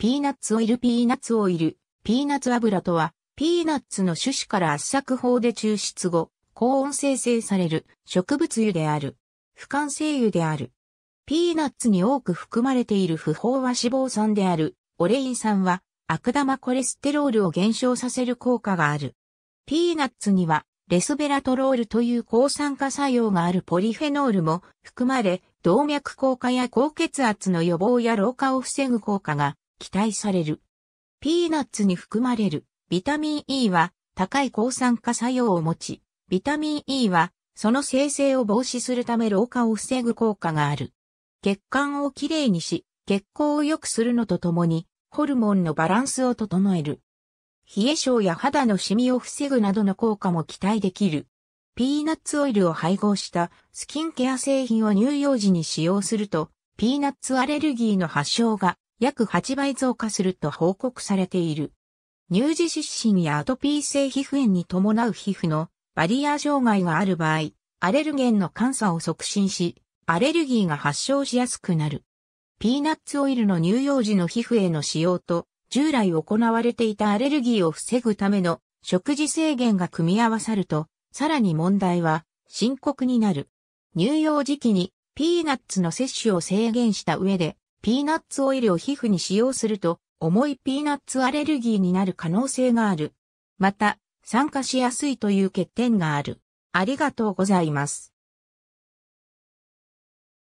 ピーナッツオイルピーナッツオイル、ピーナッツ油とは、ピーナッツの種子から圧搾法で抽出後、高温生成される植物油である。不完成油である。ピーナッツに多く含まれている不飽和脂肪酸であるオレイン酸は悪玉コレステロールを減少させる効果がある。ピーナッツにはレスベラトロールという抗酸化作用があるポリフェノールも含まれ、動脈硬化や高血圧の予防や老化を防ぐ効果が期待される。ピーナッツに含まれるビタミン E は高い抗酸化作用を持ち、ビタミン E はその生成を防止するため老化を防ぐ効果がある。血管をきれいにし、血行を良くするのとともに、ホルモンのバランスを整える。冷え症や肌のシミを防ぐなどの効果も期待できる。ピーナッツオイルを配合したスキンケア製品を乳幼児に使用すると、ピーナッツアレルギーの発症が約8倍増加すると報告されている。乳児湿疹やアトピー性皮膚炎に伴う皮膚のバリア障害がある場合、アレルゲンの監査を促進し、アレルギーが発症しやすくなる。ピーナッツオイルの乳幼児の皮膚への使用と、従来行われていたアレルギーを防ぐための食事制限が組み合わさると、さらに問題は深刻になる。乳幼児期にピーナッツの摂取を制限した上で、ピーナッツオイルを皮膚に使用すると、重いピーナッツアレルギーになる可能性がある。また、酸化しやすいという欠点がある。ありがとうございます。